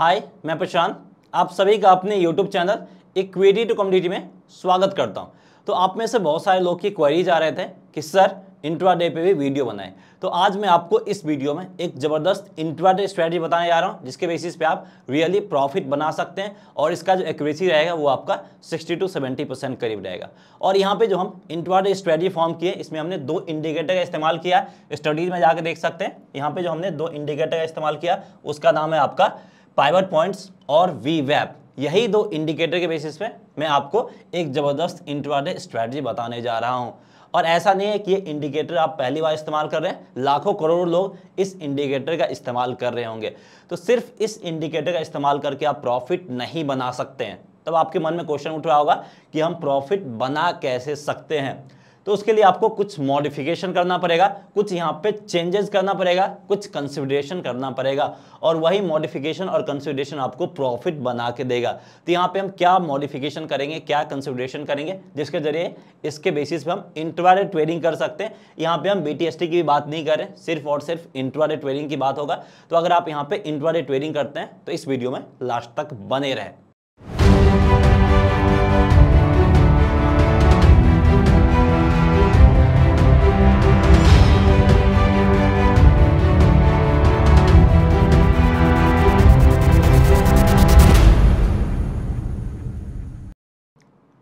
हाय मैं प्रशांत आप सभी का अपने YouTube channel equity to community में स्वागत करता हूं तो आप में से बहुत सारे लोग की क्वेरीज आ रहे थे कि सर डे पे भी वीडियो बनाएं तो आज मैं आपको इस वीडियो में एक ज़बरदस्त डे स्ट्रैटी बताने जा रहा हूँ जिसके बेसिस पे आप रियली प्रॉफिट बना सकते हैं और इसका जो एक्यूरेसी रहेगा वो आपका 60 टू 70 परसेंट करीब रहेगा और यहाँ पे जो हम डे स्ट्रैटी फॉर्म किए इसमें हमने दो इंडिकेटर का इस्तेमाल किया स्टडीज में जाकर देख सकते हैं यहाँ पर जो हमने दो इंडिकेटर का इस्तेमाल किया उसका नाम है आपका पाइवर पॉइंट्स और वी वैप यही दो इंडिकेटर के बेसिस पे मैं आपको एक ज़बरदस्त इंट्राडे स्ट्रेटजी बताने जा रहा हूँ और ऐसा नहीं है कि ये इंडिकेटर आप पहली बार इस्तेमाल कर रहे हैं लाखों करोड़ों लोग इस इंडिकेटर का इस्तेमाल कर रहे होंगे तो सिर्फ इस इंडिकेटर का इस्तेमाल करके आप प्रॉफिट नहीं बना सकते हैं तब आपके मन में क्वेश्चन उठ रहा होगा कि हम प्रॉफिट बना कैसे सकते हैं तो उसके लिए आपको कुछ मॉडिफिकेशन करना पड़ेगा कुछ यहाँ पे चेंजेस करना पड़ेगा कुछ कंसिडरेशन करना पड़ेगा और वही मॉडिफिकेशन और कंसिडरेशन आपको प्रॉफिट बना के देगा तो यहाँ पे हम क्या मॉडिफिकेशन करेंगे क्या कंसिडरेशन करेंगे जिसके जरिए इसके बेसिस पे हम इंटरवाले ट्रेडिंग कर सकते हैं यहाँ पे हम बी की भी बात नहीं करें सिर्फ और सिर्फ इंटरवाले ट्रेडिंग की बात होगा तो अगर आप यहाँ पर इंटरवाले ट्रेडिंग करते हैं तो इस वीडियो में लास्ट तक बने रहें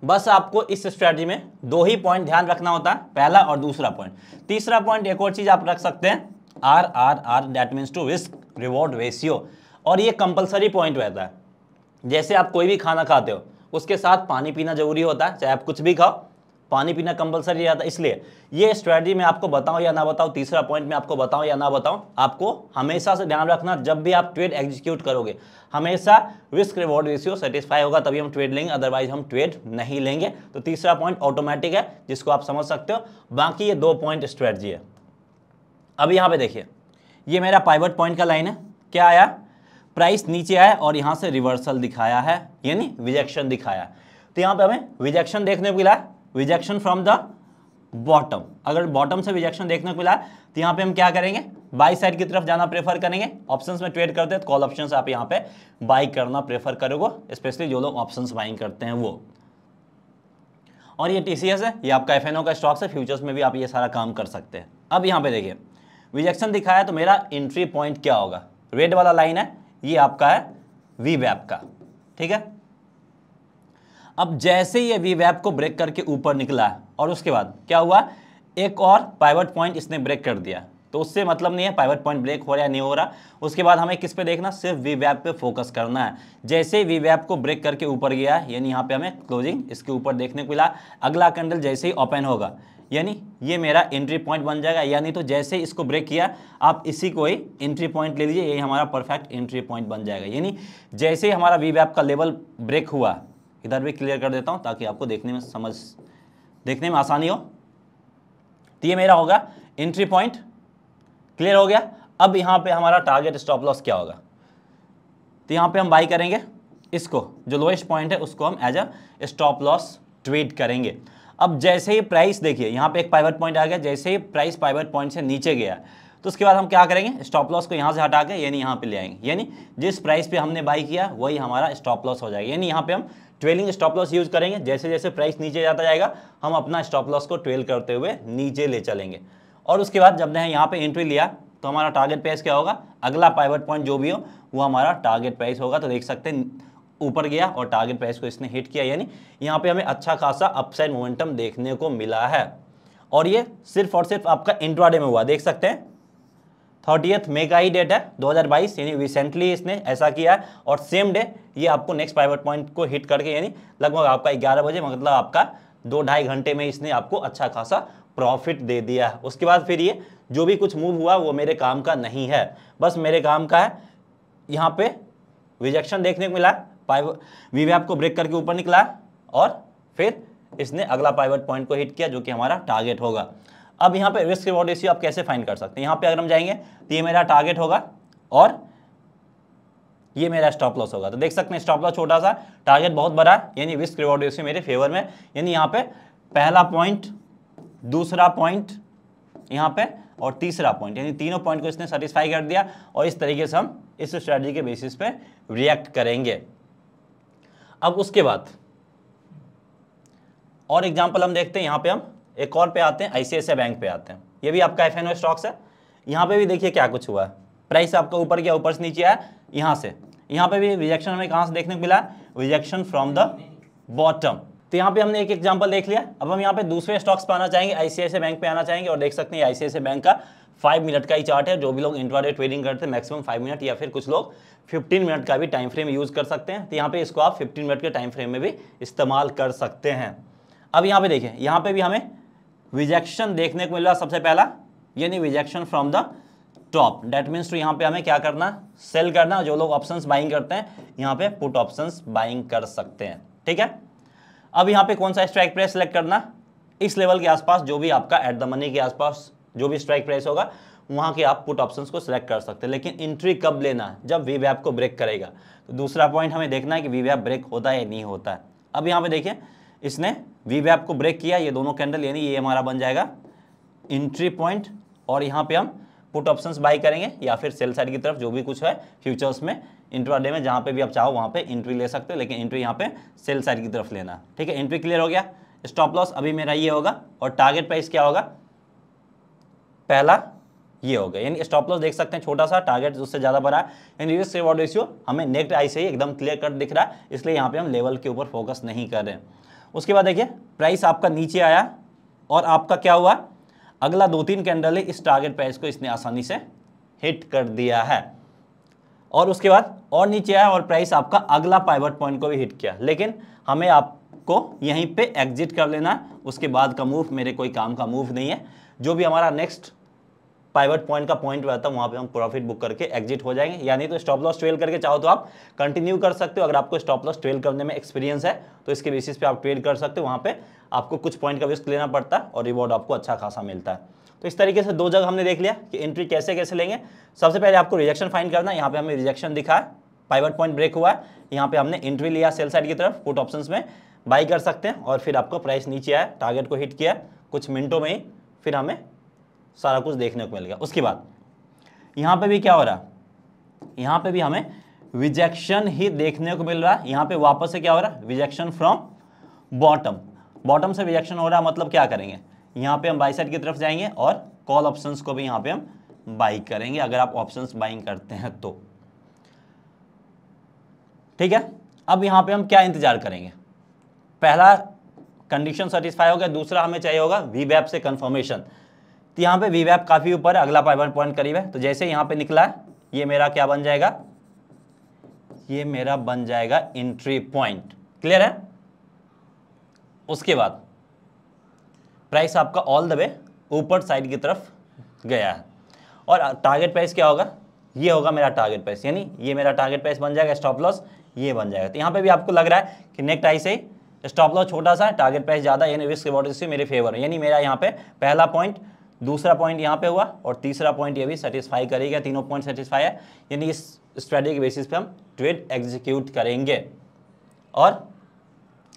बस आपको इस स्ट्रेटजी में दो ही पॉइंट ध्यान रखना होता है पहला और दूसरा पॉइंट तीसरा पॉइंट एक और चीज़ आप रख सकते हैं R R R that means to risk reward ratio और ये कंपलसरी पॉइंट रहता है जैसे आप कोई भी खाना खाते हो उसके साथ पानी पीना जरूरी होता है चाहे आप कुछ भी खाओ पानी पीना कंपलसरी रहता है इसलिए ये स्ट्रेटजी मैं आपको बताऊं या ना बताऊं तीसरा पॉइंट मैं आपको बताऊं या ना बताऊं आपको हमेशा से ध्यान रखना जब भी आप ट्रेड एग्जीक्यूट करोगे हमेशा रिस्क रिवॉर्ड रेशियो सेटिस्फाई होगा तभी हम ट्रेड लेंगे अदरवाइज हम ट्रेड नहीं लेंगे तो तीसरा पॉइंट ऑटोमेटिक है जिसको आप समझ सकते हो बाकी ये दो पॉइंट स्ट्रेटजी है अब यहाँ पर देखिए ये मेरा पाइवट पॉइंट का लाइन है क्या आया प्राइस नीचे आया और यहाँ से रिवर्सल दिखाया है यानी रिजेक्शन दिखाया तो यहाँ पे हमें रिजेक्शन देखने को मिला है विजेक्शन फ्रॉम द बॉटम अगर बॉटम से विजेक्शन देखने को मिला तो यहाँ पे हम क्या करेंगे बाई साइड की तरफ जाना प्रेफर करेंगे ऑप्शंस में ट्रेड करते हैं तो कॉल ऑप्शंस आप यहाँ पे बाई करना प्रेफर करोगे स्पेशली जो लोग ऑप्शंस बाइंग करते हैं वो और ये टी है ये आपका एफ का स्टॉक्स है फ्यूचर्स में भी आप ये सारा काम कर सकते हैं अब यहाँ पे देखिए विजेक्शन दिखाया तो मेरा एंट्री पॉइंट क्या होगा रेड वाला लाइन है ये आपका है वी का ठीक है अब जैसे ही वी वैप को ब्रेक करके ऊपर निकला और उसके बाद क्या हुआ एक और पाइवट पॉइंट इसने ब्रेक कर दिया तो उससे मतलब नहीं है पाइवट पॉइंट ब्रेक हो रहा है नहीं हो रहा उसके बाद हमें किस पे देखना सिर्फ वी वैप पे फोकस करना है जैसे ही वी वैप को ब्रेक करके ऊपर गया यानी यहाँ पे हमें क्लोजिंग इसके ऊपर देखने को मिला अगला कैंडल जैसे ही ओपन होगा यानी ये मेरा एंट्री पॉइंट बन जाएगा यानी तो जैसे इसको ब्रेक किया आप इसी को ही एंट्री पॉइंट ले लीजिए यही हमारा परफेक्ट एंट्री पॉइंट बन जाएगा यानी जैसे ही हमारा वी वैप का लेवल ब्रेक हुआ इधर भी क्लियर कर देता हूँ ताकि आपको देखने में समझ देखने में आसानी हो तो ये मेरा होगा एंट्री पॉइंट क्लियर हो गया अब यहाँ पे हमारा टारगेट स्टॉप लॉस क्या होगा तो यहाँ पे हम बाई करेंगे इसको जो लोएस्ट पॉइंट है उसको हम as a stop loss trade करेंगे अब जैसे ही प्राइस देखिए यहाँ पे एक पाइवट पॉइंट आ गया जैसे ही प्राइस पाइवट पॉइंट से नीचे गया तो उसके बाद हम क्या करेंगे स्टॉप लॉस को यहाँ से हटा के यानी यहाँ पे ले आएंगे यानी जिस प्राइस पे हमने बाई किया वही हमारा स्टॉप लॉस हो जाएगा यानी यहाँ पे हम ट्वेलिंग स्टॉप लॉस यूज करेंगे जैसे जैसे प्राइस नीचे जाता जाएगा हम अपना स्टॉप लॉस को ट्वेल करते हुए नीचे ले चलेंगे और उसके बाद जब ने यहाँ पे एंट्री लिया तो हमारा टारगेट प्राइस क्या होगा अगला पाइवट पॉइंट जो भी हो वो हमारा टारगेट प्राइस होगा तो देख सकते हैं ऊपर गया और टारगेट प्राइस को इसने हिट किया यानी यहाँ पे हमें अच्छा खासा अपसाइड मोमेंटम देखने को मिला है और ये सिर्फ और सिर्फ आपका इंट्राडे में हुआ देख सकते हैं मे मेगा ही डेट है 2022 यानी रिसेंटली इसने ऐसा किया है और सेम डे ये आपको नेक्स्ट प्राइवेट पॉइंट को हिट करके यानी लगभग आपका ग्यारह बजे मतलब आपका दो ढाई घंटे में इसने आपको अच्छा खासा प्रॉफिट दे दिया है उसके बाद फिर ये जो भी कुछ मूव हुआ वो मेरे काम का नहीं है बस मेरे काम का है यहाँ पे रिजेक्शन देखने को मिला पाइव वी आपको ब्रेक करके ऊपर निकला और फिर इसने अगला प्राइवेट पॉइंट को हिट किया जो कि हमारा टारगेट होगा अब यहाँ पे रिस्क रिवॉर्ड रेशियो आप कैसे फाइन कर सकते हैं यहाँ पे अगर हम जाएंगे तो ये मेरा टारगेट होगा और ये मेरा स्टॉप लॉस होगा तो देख सकते हैं स्टॉप लॉस छोटा सा टारगेट बहुत बड़ा यानी रिस्क रिवॉर्ड रेशियो मेरे फेवर में यानी यहाँ पे पहला पॉइंट दूसरा पॉइंट यहाँ पे और तीसरा पॉइंट यानी तीनों पॉइंट को इसने सेटिस्फाई कर दिया और इस तरीके से हम इस स्ट्रेटजी के बेसिस पे रिएक्ट करेंगे अब उसके बाद और एग्जाम्पल हम देखते हैं यहाँ पे हम एक और पे आते हैं आई बैंक पे आते हैं ये भी आपका एफ स्टॉक्स है यहाँ पे भी देखिए क्या कुछ हुआ है प्राइस आपका ऊपर गया ऊपर से नीचे आया यहाँ से यहाँ पे भी रिजेक्शन हमें कहाँ से देखने को मिला रिजेक्शन फ्रॉम द बॉटम तो यहाँ पे हमने एक एग्जाम्पल देख लिया अब हम यहाँ पे दूसरे स्टॉक्स पे आना चाहेंगे आईसीआईसी बैंक पे आना चाहेंगे और देख सकते हैं आईसीआईसी बैंक का फाइव मिनट का ही चार्ट है जो भी लोग इंटरवाडे ट्रेडिंग करते हैं मैक्सिमम फाइव मिनट या फिर कुछ लोग फिफ्टीन मिनट का भी टाइम फ्रेम यूज़ कर सकते हैं तो यहाँ पे इसको आप फिफ्टीन मिनट के टाइम फ्रेम में भी इस्तेमाल कर सकते हैं अब यहाँ पे देखें यहाँ पे भी हमें विजेक्शन देखने को मिला सबसे पहला यानी rejection from the top that means to यहाँ पे हमें क्या करना सेल करना जो लोग ऑप्शंस बाइंग करते हैं यहाँ पे पुट ऑप्शंस बाइंग कर सकते हैं ठीक है अब यहाँ पे कौन सा स्ट्राइक प्राइस सेलेक्ट करना इस लेवल के आसपास जो भी आपका एट द मनी के आसपास जो भी स्ट्राइक प्राइस होगा वहाँ के आप पुट ऑप्शंस को सिलेक्ट कर सकते हैं लेकिन एंट्री कब लेना जब वी को ब्रेक करेगा तो दूसरा पॉइंट हमें देखना है कि वी ब्रेक होता है या नहीं होता है अब यहाँ पे देखिए इसने वी वैप को ब्रेक किया ये दोनों कैंडल यानी ये हमारा बन जाएगा इंट्री पॉइंट और यहाँ पे हम पुट ऑप्शंस बाई करेंगे या फिर सेल साइड की तरफ जो भी कुछ है फ्यूचर्स में इंट्राडे में जहाँ पे भी आप चाहो वहाँ पे इंट्री ले सकते हो लेकिन एंट्री यहाँ पे सेल साइड की तरफ लेना ठीक है एंट्री क्लियर हो गया स्टॉप लॉस अभी मेरा ये होगा और टारगेट प्राइस क्या होगा पहला ये हो गया यानी स्टॉप लॉस देख सकते हैं छोटा सा टारगेट उससे ज़्यादा बड़ा है यानी रिस्क रिवॉर्ड रेशियो हमें नेक्स्ट आई से ही एकदम क्लियर कट दिख रहा है इसलिए यहाँ पे हम लेवल के ऊपर फोकस नहीं कर रहे हैं उसके बाद देखिए प्राइस आपका नीचे आया और आपका क्या हुआ अगला दो तीन कैंडल है इस टारगेट प्राइस को इसने आसानी से हिट कर दिया है और उसके बाद और नीचे आया और प्राइस आपका अगला पाइवट पॉइंट को भी हिट किया लेकिन हमें आपको यहीं पे एग्जिट कर लेना है उसके बाद का मूव मेरे कोई काम का मूव नहीं है जो भी हमारा नेक्स्ट पाइवट पॉइंट का पॉइंट रहता है वहाँ पे हम प्रॉफिट बुक करके एग्जिट हो जाएंगे यानी तो स्टॉप लॉस ट्रेल करके चाहो तो आप कंटिन्यू कर सकते हो अगर आपको स्टॉप लॉस ट्रेल करने में एक्सपीरियंस है तो इसके बेसिस पे आप ट्रेड कर सकते हो वहाँ पे आपको कुछ पॉइंट का रिस्क लेना पड़ता है और रिवॉर्ड आपको अच्छा खासा मिलता है तो इस तरीके से दो जगह हमने देख लिया कि एंट्री कैसे कैसे लेंगे सबसे पहले आपको रिजेक्शन फाइन करना है यहाँ पर हमें रिजेक्शन दिखा है पाइवट पॉइंट ब्रेक हुआ है यहाँ पे हमने एंट्री लिया सेल साइड की तरफ पुट ऑप्शन में बाई कर सकते हैं और फिर आपको प्राइस नीचे आया टारगेट को हिट किया कुछ मिनटों में ही फिर हमें सारा कुछ देखने को मिल गया उसके बाद यहाँ पे भी क्या हो रहा है यहाँ पे भी हमें रिजेक्शन ही देखने को मिल रहा है यहाँ पे वापस से क्या हो रहा है विजेक्शन फ्रॉम बॉटम बॉटम से विजेक्शन हो रहा है मतलब क्या करेंगे यहाँ पे हम बाई साइड की तरफ जाएंगे और कॉल ऑप्शन को भी यहाँ पे हम बाई करेंगे अगर आप ऑप्शन बाइंग करते हैं तो ठीक है अब यहाँ पे हम क्या इंतजार करेंगे पहला कंडीशन सेटिस्फाई हो गया दूसरा हमें चाहिए होगा वी वेब से कंफर्मेशन तो यहाँ पे वी वैप काफ़ी ऊपर है अगला पाइबर पॉइंट करीब है तो जैसे यहाँ पे निकला है ये मेरा क्या बन जाएगा ये मेरा बन जाएगा एंट्री पॉइंट क्लियर है उसके बाद प्राइस आपका ऑल द वे ऊपर साइड की तरफ गया है और टारगेट प्राइस क्या होगा ये होगा मेरा टारगेट प्राइस यानी ये मेरा टारगेट प्राइस बन जाएगा स्टॉप लॉस ये बन जाएगा तो यहाँ पे भी आपको लग रहा है कि नेक्स्ट आई से स्टॉप लॉस छोटा सा टारगेट प्राइस ज़्यादा यानी रिस्क रिवॉर्ड से मेरे फेवर है यानी मेरा यहाँ पे पहला पॉइंट दूसरा पॉइंट यहाँ पे हुआ और तीसरा पॉइंट ये भी सेटिस्फाई करेगा तीनों पॉइंट सेटिस्फाई है यानी इस स्ट्रेटी के बेसिस पे हम ट्रेड एग्जीक्यूट करेंगे और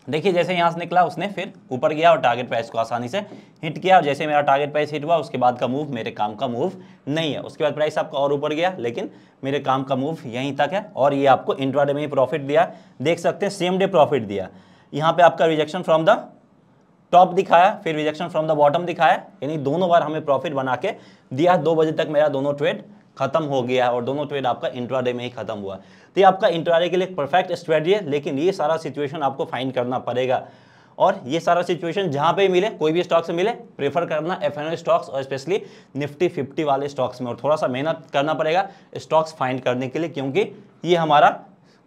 देखिए जैसे यहाँ से निकला उसने फिर ऊपर गया और टारगेट प्राइस को आसानी से हिट किया और जैसे मेरा टारगेट प्राइस हिट हुआ उसके बाद का मूव मेरे काम का मूव नहीं है उसके बाद प्राइस आपका और ऊपर गया लेकिन मेरे काम का मूव यहीं तक है और ये आपको इंट्राडे में ही प्रॉफिट दिया देख सकते हैं सेम डे प्रॉफिट दिया यहाँ पे आपका रिजेक्शन फ्रॉम द टॉप दिखाया फिर रिजेक्शन फ्रॉम द बॉटम दिखाया यानी दोनों बार हमें प्रॉफिट बना के दिया दो बजे तक मेरा दोनों ट्रेड खत्म हो गया है और दोनों ट्रेड आपका इंट्राडे में ही खत्म हुआ तो ये आपका इंट्राडे के लिए परफेक्ट स्ट्रेटजी है लेकिन ये सारा सिचुएशन आपको फाइंड करना पड़ेगा और ये सारा सिचुएशन जहाँ पे मिले कोई भी स्टॉक से मिले प्रेफर करना एफ स्टॉक्स और स्पेशली निफ्टी फिफ्टी वाले स्टॉक्स में और थोड़ा सा मेहनत करना पड़ेगा स्टॉक्स फाइंड करने के लिए क्योंकि ये हमारा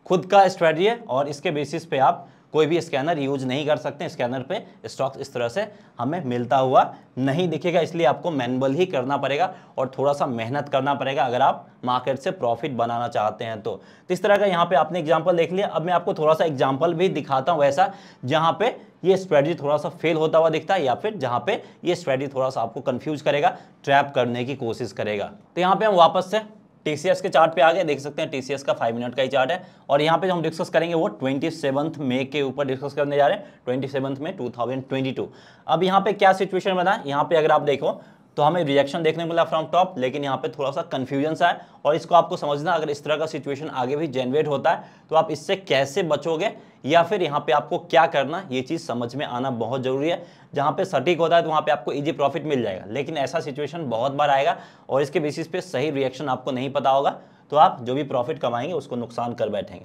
खुद का स्ट्रेटजी है और इसके बेसिस पे आप कोई भी स्कैनर यूज नहीं कर सकते स्कैनर पे स्टॉक इस तरह से हमें मिलता हुआ नहीं दिखेगा इसलिए आपको मैनुअल ही करना पड़ेगा और थोड़ा सा मेहनत करना पड़ेगा अगर आप मार्केट से प्रॉफिट बनाना चाहते हैं तो, तो इस तरह का यहाँ पे आपने एग्जाम्पल देख लिया अब मैं आपको थोड़ा सा एग्जाम्पल भी दिखाता हूँ वैसा जहाँ पे ये स्ट्रेटजी थोड़ा सा फेल होता हुआ दिखता है या फिर जहाँ पे ये स्ट्रेटजी थोड़ा सा आपको कन्फ्यूज करेगा ट्रैप करने की कोशिश करेगा तो यहाँ पे हम वापस से टीसीएस के चार्ट पे आ गए देख सकते हैं टीसीएस का फाइव मिनट का ही चार्ट है और यहाँ पे जो हम डिस्कस करेंगे वो ट्वेंटी सेवंथ मे के ऊपर डिस्कस करने जा रहे हैं ट्वेंटी सेवंथ में टू थाउजेंड ट्वेंटी टू अब यहाँ पे क्या सिचुएशन बना यहाँ पे अगर आप देखो तो हमें रिएक्शन देखने को मिला फ्रॉम टॉप लेकिन यहाँ पे थोड़ा सा कन्फ्यूजन सा है और इसको आपको समझना अगर इस तरह का सिचुएशन आगे भी जनरेट होता है तो आप इससे कैसे बचोगे या फिर यहाँ पे आपको क्या करना ये चीज़ समझ में आना बहुत ज़रूरी है जहाँ पे सटीक होता है तो वहाँ पे आपको इजी प्रॉफिट मिल जाएगा लेकिन ऐसा सिचुएशन बहुत बार आएगा और इसके बेसिस पे सही रिएक्शन आपको नहीं पता होगा तो आप जो भी प्रॉफिट कमाएंगे उसको नुकसान कर बैठेंगे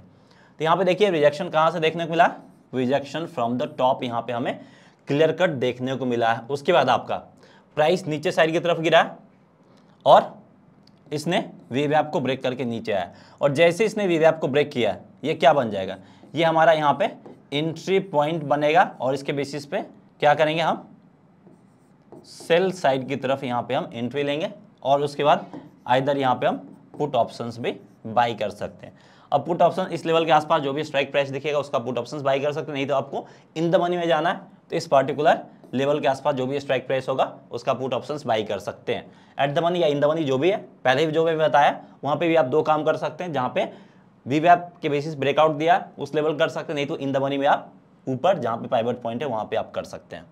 तो यहाँ पे देखिए रिजेक्शन कहाँ से देखने को मिला रिजेक्शन फ्रॉम द टॉप यहाँ पे हमें क्लियर कट देखने को मिला है उसके बाद आपका प्राइस नीचे साइड की तरफ गिरा और इसने वी वैप को ब्रेक करके नीचे आया और जैसे इसने वी वैप को ब्रेक किया ये क्या बन जाएगा ये हमारा यहाँ पे एंट्री पॉइंट बनेगा और इसके बेसिस पे क्या करेंगे हम सेल साइड की तरफ यहाँ पे हम एंट्री लेंगे और उसके बाद आइधर यहाँ पे हम पुट ऑप्शंस भी बाई कर सकते हैं अब पुट ऑप्शन इस लेवल के आसपास जो भी स्ट्राइक प्राइस दिखेगा उसका पुट ऑप्शन बाई कर सकते हैं नहीं तो आपको इन द मनी में जाना है तो इस पार्टिकुलर लेवल के आसपास जो भी स्ट्राइक प्राइस होगा उसका पुट ऑप्शंस बाई कर सकते हैं एट द मनी या इन द मनी जो भी है पहले भी जो भी बताया वहाँ पे भी आप दो काम कर सकते हैं जहाँ पे वी वैप के बेसिस ब्रेकआउट दिया उस लेवल कर सकते हैं नहीं तो इन द मनी में आप ऊपर जहाँ पे पाइवट पॉइंट है वहाँ पे आप कर सकते हैं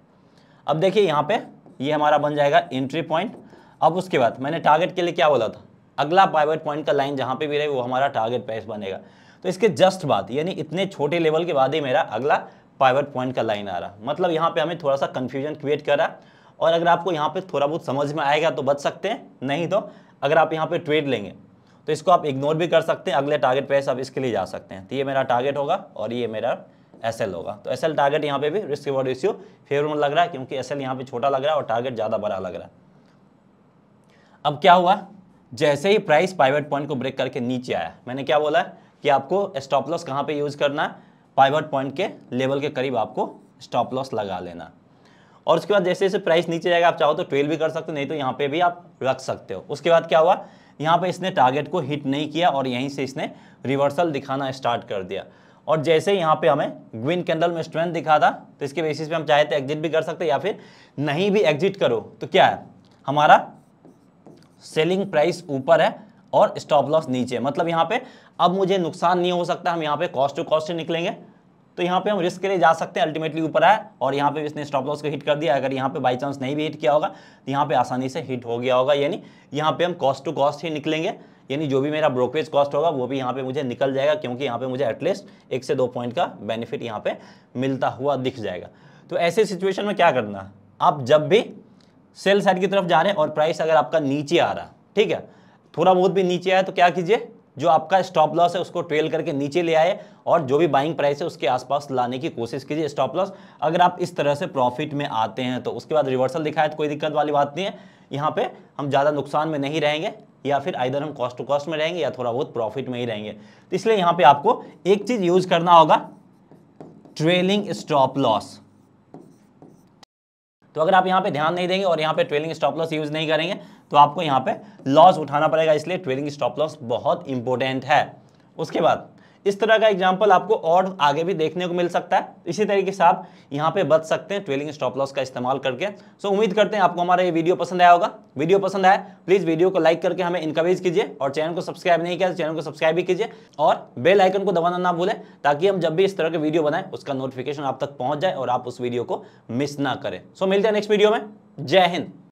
अब देखिए यहाँ पे ये हमारा बन जाएगा एंट्री पॉइंट अब उसके बाद मैंने टारगेट के लिए क्या बोला था अगला पाइवेट पॉइंट का लाइन जहाँ पे भी रहे वो हमारा टारगेट प्राइस बनेगा तो इसके जस्ट बाद यानी इतने छोटे लेवल के बाद ही मेरा अगला पाइवट पॉइंट का लाइन आ रहा मतलब यहाँ पे हमें थोड़ा सा कन्फ्यूजन क्रिएट कर है और अगर आपको यहाँ पे थोड़ा बहुत समझ में आएगा तो बच सकते हैं नहीं तो अगर आप यहाँ पे ट्रेड लेंगे तो इसको आप इग्नोर भी कर सकते हैं अगले टारगेट प्राइस आप इसके लिए जा सकते हैं तो ये मेरा टारगेट होगा और ये मेरा एस एल होगा तो एस एल टारगेट यहाँ पे भी रिस्क रिवॉर्ड रेशियो फेवरेबल लग रहा है क्योंकि एस एल यहाँ छोटा लग रहा है और टारगेट ज़्यादा बड़ा लग रहा है अब क्या हुआ जैसे ही प्राइस प्राइवेट पॉइंट को ब्रेक करके नीचे आया मैंने क्या बोला है कि आपको स्टॉप लॉस कहाँ पे यूज़ करना है पाइवट पॉइंट के लेवल के करीब आपको स्टॉप लॉस लगा लेना और उसके बाद जैसे जैसे प्राइस नीचे जाएगा आप चाहो तो ट्रेल भी कर सकते हो नहीं तो यहाँ पे भी आप रख सकते हो उसके बाद क्या हुआ यहाँ पे इसने टारगेट को हिट नहीं किया और यहीं से इसने रिवर्सल दिखाना स्टार्ट कर दिया और जैसे यहाँ पे हमें ग्रीन कैंडल में स्ट्रेंथ दिखा था तो इसके बेसिस पे हम चाहे तो एग्जिट भी कर सकते या फिर नहीं भी एग्जिट करो तो क्या है हमारा सेलिंग प्राइस ऊपर है और स्टॉप लॉस नीचे मतलब यहाँ पे अब मुझे नुकसान नहीं हो सकता हम यहाँ पे कॉस्ट टू कॉस्ट निकलेंगे तो यहाँ पे हम रिस्क के लिए जा सकते हैं अल्टीमेटली ऊपर आया और यहाँ पे इसने स्टॉप लॉस को हिट कर दिया अगर यहाँ पे बाई चांस नहीं भी हिट किया होगा तो यहाँ पे आसानी से हिट हो गया होगा यानी यहाँ पे हम कॉस्ट टू कॉस्ट ही निकलेंगे यानी जो भी मेरा ब्रोकरेज कॉस्ट होगा वो भी यहाँ पे मुझे निकल जाएगा क्योंकि यहाँ पे मुझे एटलीस्ट एक से दो पॉइंट का बेनिफिट यहाँ पे मिलता हुआ दिख जाएगा तो ऐसे सिचुएशन में क्या करना आप जब भी सेल साइड की तरफ जा रहे हैं और प्राइस अगर आपका नीचे आ रहा ठीक है थोड़ा बहुत भी नीचे आया तो क्या कीजिए जो आपका स्टॉप लॉस है उसको ट्रेल करके नीचे ले आए और जो भी बाइंग प्राइस है उसके आसपास लाने की कोशिश कीजिए स्टॉप लॉस अगर आप इस तरह से प्रॉफिट में आते हैं तो उसके बाद रिवर्सल दिखाए तो कोई दिक्कत वाली बात नहीं है यहाँ पर हम ज़्यादा नुकसान में नहीं रहेंगे या फिर आइधर हम कॉस्ट टू कॉस्ट में रहेंगे या थोड़ा बहुत प्रॉफिट में ही रहेंगे तो इसलिए यहाँ पर आपको एक चीज़ यूज करना होगा ट्रेलिंग स्टॉप लॉस तो अगर आप यहाँ पे ध्यान नहीं देंगे और यहाँ पे ट्रेलिंग स्टॉप लॉस यूज़ नहीं करेंगे तो आपको यहाँ पे लॉस उठाना पड़ेगा इसलिए ट्रेलिंग स्टॉप लॉस बहुत इंपॉर्टेंट है उसके बाद इस तरह का एग्जाम्पल आपको और आगे भी देखने को मिल सकता है इसी तरीके से आप यहाँ पे बच सकते हैं ट्रेलिंग स्टॉप लॉस का इस्तेमाल करके सो उम्मीद करते हैं आपको हमारा ये वीडियो पसंद आया होगा वीडियो पसंद आया प्लीज़ वीडियो को लाइक करके हमें इंकरेज कीजिए और चैनल को सब्सक्राइब नहीं किया तो चैनल को सब्सक्राइब भी कीजिए और बेल आइकन को दबाना ना भूलें ताकि हम जब भी इस तरह के वीडियो बनाएं उसका नोटिफिकेशन आप तक पहुँच जाए और आप उस वीडियो को मिस ना करें सो मिलते हैं नेक्स्ट वीडियो में जय हिंद